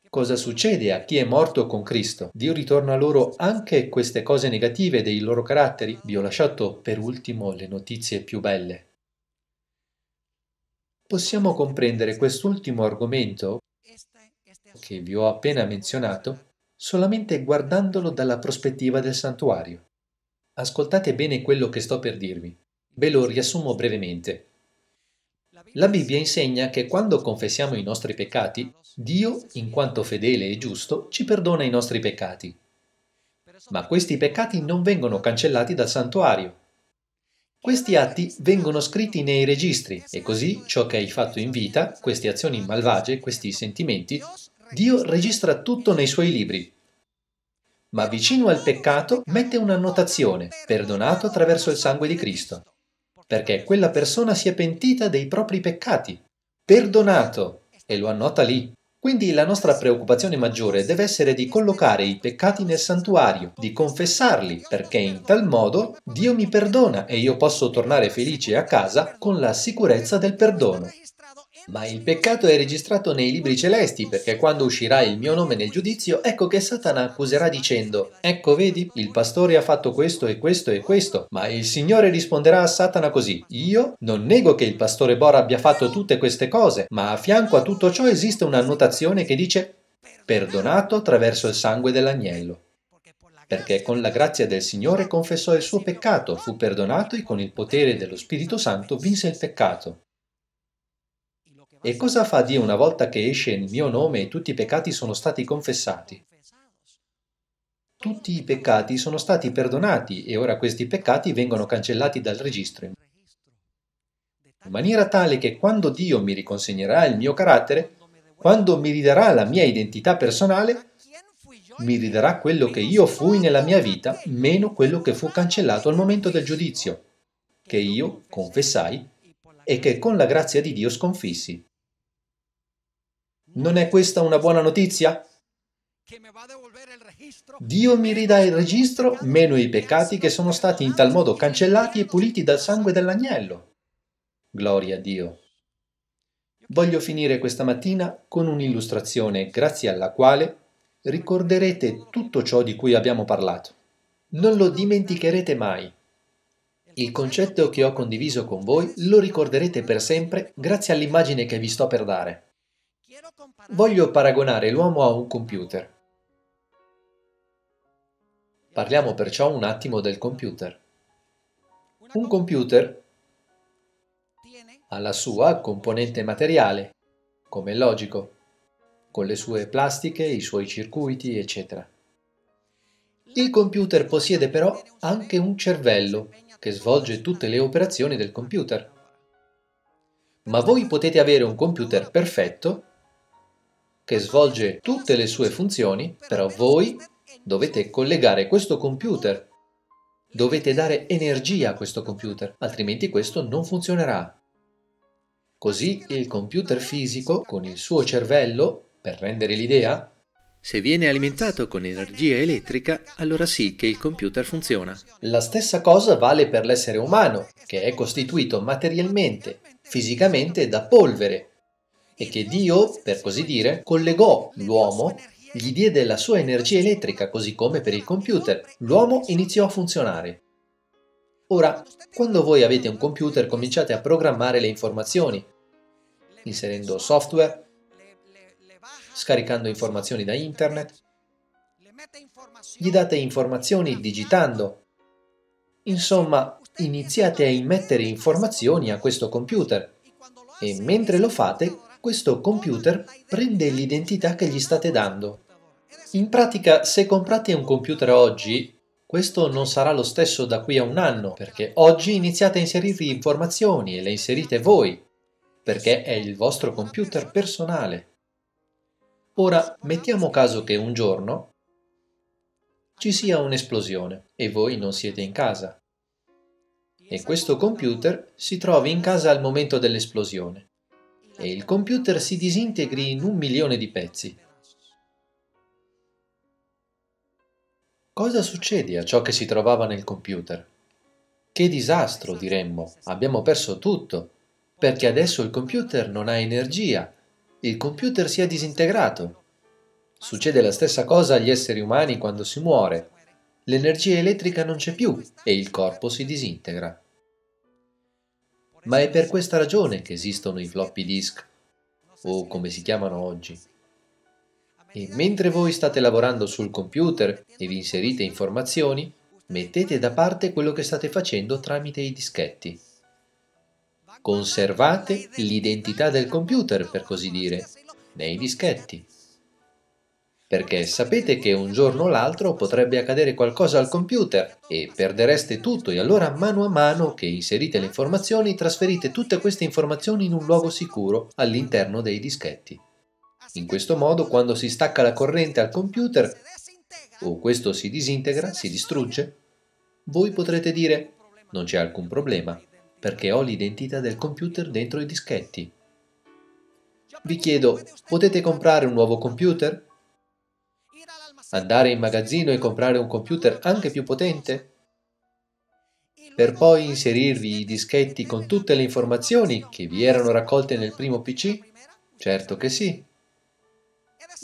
Cosa succede a chi è morto con Cristo? Dio ritorna loro anche queste cose negative dei loro caratteri? Vi ho lasciato per ultimo le notizie più belle. Possiamo comprendere quest'ultimo argomento che vi ho appena menzionato solamente guardandolo dalla prospettiva del santuario. Ascoltate bene quello che sto per dirvi. Ve lo riassumo brevemente. La Bibbia insegna che quando confessiamo i nostri peccati, Dio, in quanto fedele e giusto, ci perdona i nostri peccati. Ma questi peccati non vengono cancellati dal santuario. Questi atti vengono scritti nei registri e così ciò che hai fatto in vita, queste azioni malvagie, questi sentimenti, Dio registra tutto nei suoi libri. Ma vicino al peccato mette un'annotazione, perdonato attraverso il sangue di Cristo perché quella persona si è pentita dei propri peccati, perdonato, e lo annota lì. Quindi la nostra preoccupazione maggiore deve essere di collocare i peccati nel santuario, di confessarli, perché in tal modo Dio mi perdona e io posso tornare felice a casa con la sicurezza del perdono. Ma il peccato è registrato nei libri celesti, perché quando uscirà il mio nome nel giudizio, ecco che Satana accuserà dicendo, ecco vedi, il pastore ha fatto questo e questo e questo, ma il Signore risponderà a Satana così, io non nego che il pastore Bor abbia fatto tutte queste cose, ma a fianco a tutto ciò esiste un'annotazione che dice, perdonato attraverso il sangue dell'agnello perché con la grazia del Signore confessò il suo peccato, fu perdonato e con il potere dello Spirito Santo vinse il peccato. E cosa fa Dio una volta che esce il mio nome e tutti i peccati sono stati confessati? Tutti i peccati sono stati perdonati e ora questi peccati vengono cancellati dal registro. In maniera tale che quando Dio mi riconsegnerà il mio carattere, quando mi ridarà la mia identità personale, mi ridarà quello che io fui nella mia vita, meno quello che fu cancellato al momento del giudizio, che io confessai e che con la grazia di Dio sconfissi. Non è questa una buona notizia? Dio mi ridà il registro meno i peccati che sono stati in tal modo cancellati e puliti dal sangue dell'agnello. Gloria a Dio. Voglio finire questa mattina con un'illustrazione grazie alla quale ricorderete tutto ciò di cui abbiamo parlato. Non lo dimenticherete mai. Il concetto che ho condiviso con voi lo ricorderete per sempre grazie all'immagine che vi sto per dare. Voglio paragonare l'uomo a un computer. Parliamo perciò un attimo del computer. Un computer ha la sua componente materiale, come logico, con le sue plastiche, i suoi circuiti, eccetera. Il computer possiede però anche un cervello che svolge tutte le operazioni del computer. Ma voi potete avere un computer perfetto che svolge tutte le sue funzioni, però voi dovete collegare questo computer, dovete dare energia a questo computer, altrimenti questo non funzionerà. Così il computer fisico, con il suo cervello, per rendere l'idea, se viene alimentato con energia elettrica, allora sì che il computer funziona. La stessa cosa vale per l'essere umano, che è costituito materialmente, fisicamente da polvere, e che Dio, per così dire, collegò l'uomo gli diede la sua energia elettrica così come per il computer. L'uomo iniziò a funzionare. Ora, quando voi avete un computer cominciate a programmare le informazioni, inserendo software, scaricando informazioni da internet, gli date informazioni digitando. Insomma, iniziate a immettere informazioni a questo computer e mentre lo fate questo computer prende l'identità che gli state dando. In pratica, se comprate un computer oggi, questo non sarà lo stesso da qui a un anno, perché oggi iniziate a inserirvi informazioni e le inserite voi, perché è il vostro computer personale. Ora, mettiamo caso che un giorno ci sia un'esplosione e voi non siete in casa. E questo computer si trovi in casa al momento dell'esplosione e il computer si disintegri in un milione di pezzi. Cosa succede a ciò che si trovava nel computer? Che disastro, diremmo, abbiamo perso tutto, perché adesso il computer non ha energia, il computer si è disintegrato. Succede la stessa cosa agli esseri umani quando si muore. L'energia elettrica non c'è più e il corpo si disintegra. Ma è per questa ragione che esistono i floppy disk, o come si chiamano oggi. E mentre voi state lavorando sul computer e vi inserite informazioni, mettete da parte quello che state facendo tramite i dischetti. Conservate l'identità del computer, per così dire, nei dischetti perché sapete che un giorno o l'altro potrebbe accadere qualcosa al computer e perdereste tutto e allora mano a mano che inserite le informazioni trasferite tutte queste informazioni in un luogo sicuro all'interno dei dischetti. In questo modo quando si stacca la corrente al computer o questo si disintegra, si distrugge, voi potrete dire non c'è alcun problema perché ho l'identità del computer dentro i dischetti. Vi chiedo, potete comprare un nuovo computer? andare in magazzino e comprare un computer anche più potente? Per poi inserirvi i dischetti con tutte le informazioni che vi erano raccolte nel primo PC? Certo che sì.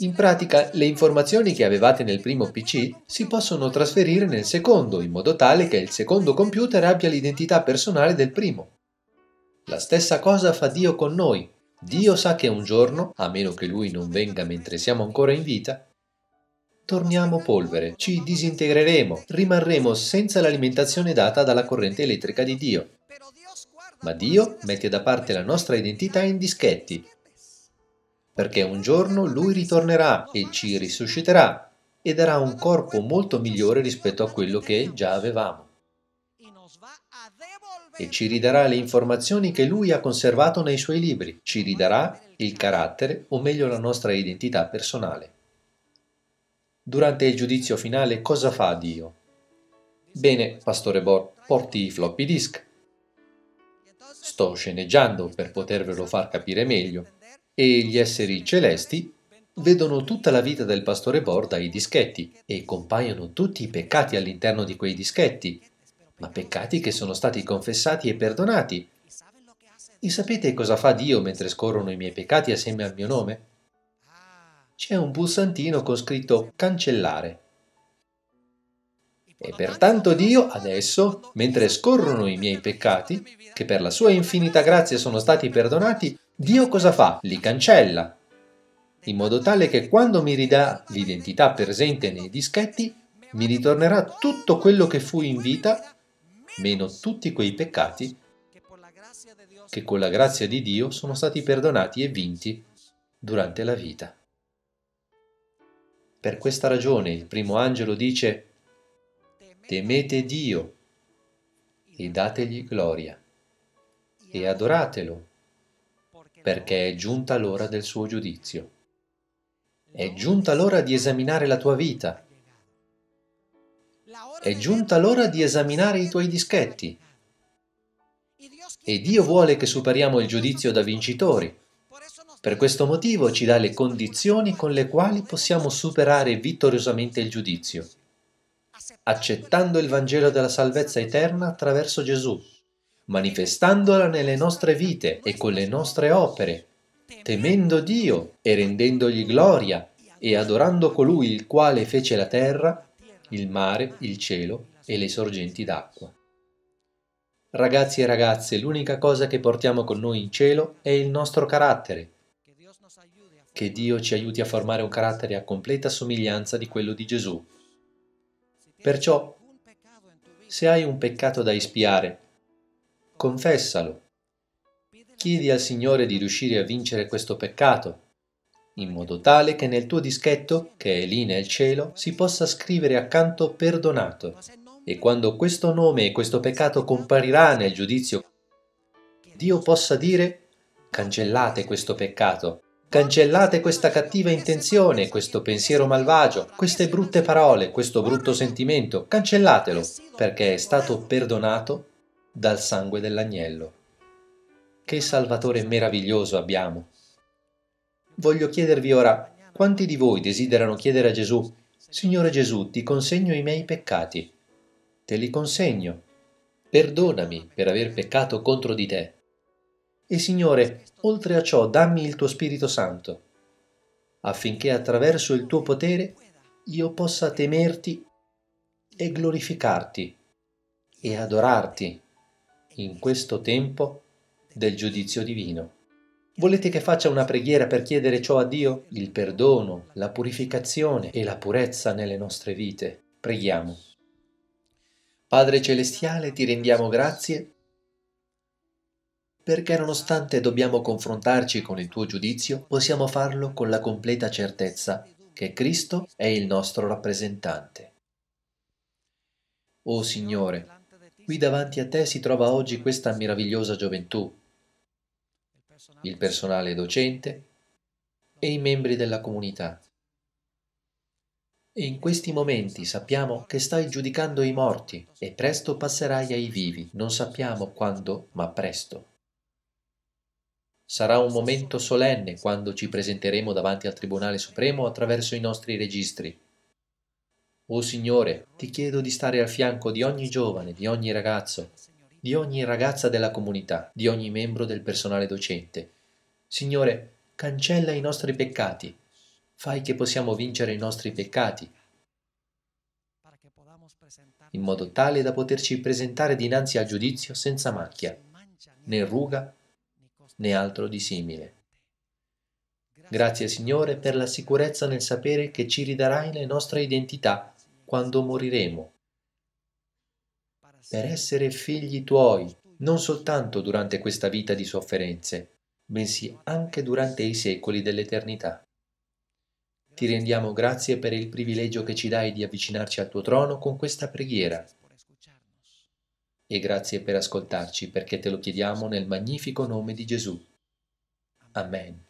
In pratica, le informazioni che avevate nel primo PC si possono trasferire nel secondo, in modo tale che il secondo computer abbia l'identità personale del primo. La stessa cosa fa Dio con noi. Dio sa che un giorno, a meno che Lui non venga mentre siamo ancora in vita, torniamo polvere, ci disintegreremo, rimarremo senza l'alimentazione data dalla corrente elettrica di Dio. Ma Dio mette da parte la nostra identità in dischetti, perché un giorno Lui ritornerà e ci risusciterà e darà un corpo molto migliore rispetto a quello che già avevamo e ci ridarà le informazioni che lui ha conservato nei suoi libri, ci ridarà il carattere, o meglio la nostra identità personale. Durante il giudizio finale cosa fa Dio? Bene, pastore Bor, porti i floppy disk. Sto sceneggiando per potervelo far capire meglio. E gli esseri celesti vedono tutta la vita del pastore Bor dai dischetti e compaiono tutti i peccati all'interno di quei dischetti, ma peccati che sono stati confessati e perdonati. E sapete cosa fa Dio mentre scorrono i miei peccati assieme al mio nome? c'è un pulsantino con scritto cancellare. E pertanto Dio adesso, mentre scorrono i miei peccati, che per la sua infinita grazia sono stati perdonati, Dio cosa fa? Li cancella, in modo tale che quando mi ridà l'identità presente nei dischetti, mi ritornerà tutto quello che fu in vita, meno tutti quei peccati che con la grazia di Dio sono stati perdonati e vinti durante la vita. Per questa ragione il primo angelo dice temete Dio e dategli gloria e adoratelo perché è giunta l'ora del suo giudizio. È giunta l'ora di esaminare la tua vita. È giunta l'ora di esaminare i tuoi dischetti. E Dio vuole che superiamo il giudizio da vincitori per questo motivo ci dà le condizioni con le quali possiamo superare vittoriosamente il giudizio, accettando il Vangelo della salvezza eterna attraverso Gesù, manifestandola nelle nostre vite e con le nostre opere, temendo Dio e rendendogli gloria e adorando colui il quale fece la terra, il mare, il cielo e le sorgenti d'acqua. Ragazzi e ragazze, l'unica cosa che portiamo con noi in cielo è il nostro carattere, che Dio ci aiuti a formare un carattere a completa somiglianza di quello di Gesù. Perciò, se hai un peccato da espiare, confessalo. Chiedi al Signore di riuscire a vincere questo peccato, in modo tale che nel tuo dischetto, che è lì nel cielo, si possa scrivere accanto perdonato. E quando questo nome e questo peccato comparirà nel giudizio, Dio possa dire cancellate questo peccato Cancellate questa cattiva intenzione, questo pensiero malvagio, queste brutte parole, questo brutto sentimento, cancellatelo, perché è stato perdonato dal sangue dell'agnello. Che Salvatore meraviglioso abbiamo! Voglio chiedervi ora, quanti di voi desiderano chiedere a Gesù, Signore Gesù, ti consegno i miei peccati? Te li consegno. Perdonami per aver peccato contro di te e Signore, oltre a ciò dammi il tuo Spirito Santo, affinché attraverso il tuo potere io possa temerti e glorificarti e adorarti in questo tempo del giudizio divino. Volete che faccia una preghiera per chiedere ciò a Dio? Il perdono, la purificazione e la purezza nelle nostre vite. Preghiamo. Padre Celestiale, ti rendiamo grazie perché nonostante dobbiamo confrontarci con il tuo giudizio, possiamo farlo con la completa certezza che Cristo è il nostro rappresentante. O oh Signore, qui davanti a te si trova oggi questa meravigliosa gioventù, il personale docente e i membri della comunità. E in questi momenti sappiamo che stai giudicando i morti e presto passerai ai vivi, non sappiamo quando, ma presto. Sarà un momento solenne quando ci presenteremo davanti al Tribunale Supremo attraverso i nostri registri. O oh Signore, ti chiedo di stare al fianco di ogni giovane, di ogni ragazzo, di ogni ragazza della comunità, di ogni membro del personale docente. Signore, cancella i nostri peccati. Fai che possiamo vincere i nostri peccati, in modo tale da poterci presentare dinanzi al giudizio senza macchia, né ruga né altro di simile. Grazie Signore per la sicurezza nel sapere che ci ridarai la nostra identità quando moriremo. Per essere figli tuoi, non soltanto durante questa vita di sofferenze, bensì anche durante i secoli dell'eternità. Ti rendiamo grazie per il privilegio che ci dai di avvicinarci al tuo trono con questa preghiera e grazie per ascoltarci perché te lo chiediamo nel magnifico nome di Gesù. Amen.